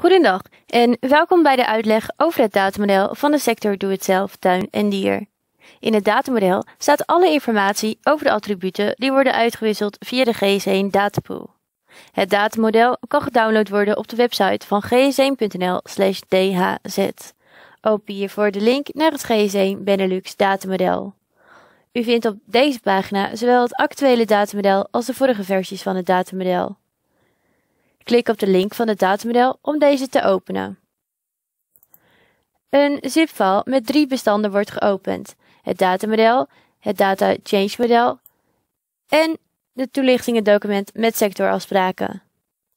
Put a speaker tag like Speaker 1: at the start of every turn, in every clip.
Speaker 1: Goedendag en welkom bij de uitleg over het datamodel van de sector Doe-het-zelf, tuin en dier. In het datamodel staat alle informatie over de attributen die worden uitgewisseld via de GS1 datapool. Het datamodel kan gedownload worden op de website van gs1.nl/dhz. Open hiervoor de link naar het GS1 Benelux datamodel. U vindt op deze pagina zowel het actuele datamodel als de vorige versies van het datamodel. Klik op de link van het datamodel om deze te openen. Een zipfile met drie bestanden wordt geopend. Het datamodel, het data change model en de toelichtingendocument met sectorafspraken.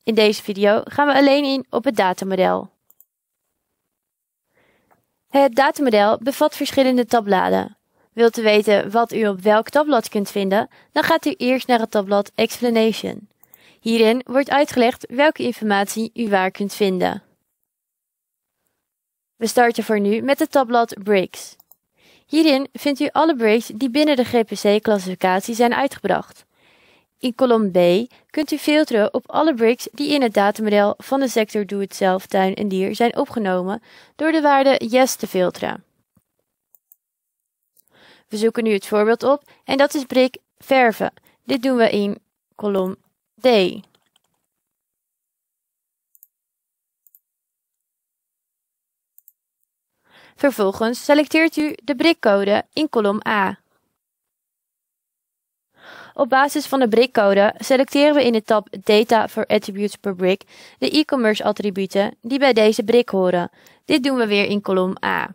Speaker 1: In deze video gaan we alleen in op het datamodel. Het datamodel bevat verschillende tabbladen. Wilt u weten wat u op welk tabblad kunt vinden, dan gaat u eerst naar het tabblad Explanation. Hierin wordt uitgelegd welke informatie u waar kunt vinden. We starten voor nu met het tabblad Breaks. Hierin vindt u alle breaks die binnen de GPC-classificatie zijn uitgebracht. In kolom B kunt u filteren op alle breaks die in het datamodel van de sector doe-het-zelf tuin en dier zijn opgenomen door de waarde yes te filteren. We zoeken nu het voorbeeld op en dat is break verven. Dit doen we in kolom D. Vervolgens selecteert u de brikcode in kolom A. Op basis van de brikcode selecteren we in de tab Data for Attributes per brick de e-commerce attributen die bij deze brik horen. Dit doen we weer in kolom A.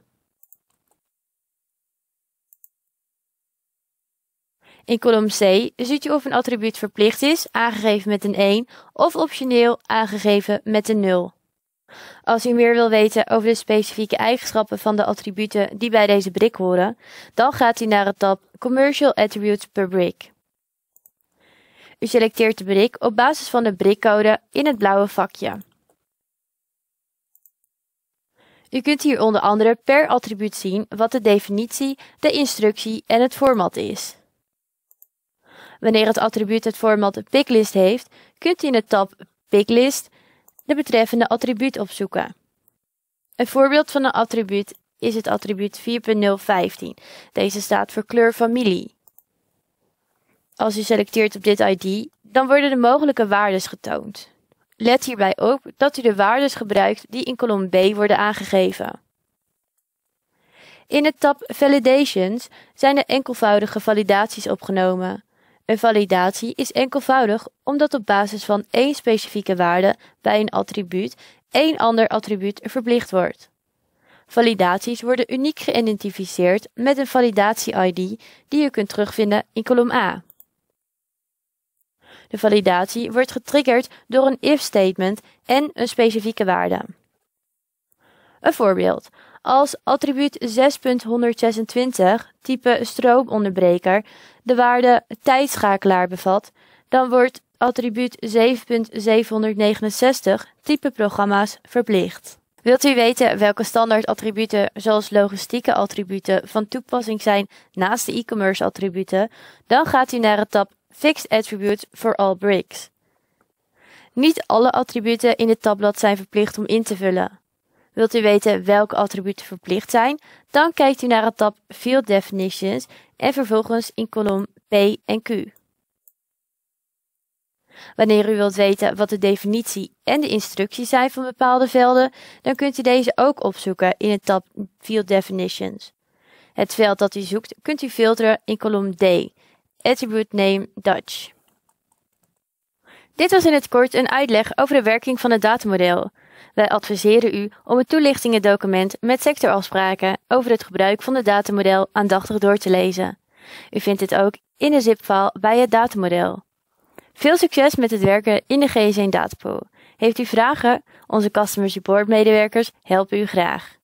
Speaker 1: In kolom C ziet dus u of een attribuut verplicht is, aangegeven met een 1, of optioneel, aangegeven met een 0. Als u meer wil weten over de specifieke eigenschappen van de attributen die bij deze brick horen, dan gaat u naar het tab Commercial Attributes per brick. U selecteert de brick op basis van de brickcode in het blauwe vakje. U kunt hier onder andere per attribuut zien wat de definitie, de instructie en het format is. Wanneer het attribuut het format picklist heeft, kunt u in de tab picklist de betreffende attribuut opzoeken. Een voorbeeld van een attribuut is het attribuut 4.015. Deze staat voor kleurfamilie. Als u selecteert op dit ID, dan worden de mogelijke waardes getoond. Let hierbij op dat u de waardes gebruikt die in kolom B worden aangegeven. In de tab Validations zijn de enkelvoudige validaties opgenomen. Een validatie is enkelvoudig omdat op basis van één specifieke waarde bij een attribuut één ander attribuut verplicht wordt. Validaties worden uniek geïdentificeerd met een validatie-ID die je kunt terugvinden in kolom A. De validatie wordt getriggerd door een if-statement en een specifieke waarde. Een voorbeeld. Als attribuut 6.126, type stroomonderbreker, de waarde tijdschakelaar bevat, dan wordt attribuut 7.769, type programma's, verplicht. Wilt u weten welke standaard attributen, zoals logistieke attributen, van toepassing zijn naast de e-commerce attributen? Dan gaat u naar het tab Fixed Attributes for All Bricks. Niet alle attributen in het tabblad zijn verplicht om in te vullen. Wilt u weten welke attributen verplicht zijn? Dan kijkt u naar het tab Field Definitions en vervolgens in kolom P en Q. Wanneer u wilt weten wat de definitie en de instructies zijn van bepaalde velden, dan kunt u deze ook opzoeken in het tab Field Definitions. Het veld dat u zoekt kunt u filteren in kolom D, Attribute Name Dutch. Dit was in het kort een uitleg over de werking van het datamodel. Wij adviseren u om het toelichtingendocument met sectorafspraken over het gebruik van het datamodel aandachtig door te lezen. U vindt dit ook in de zipval bij het datamodel. Veel succes met het werken in de GS1 datapool. Heeft u vragen? Onze customer support medewerkers helpen u graag.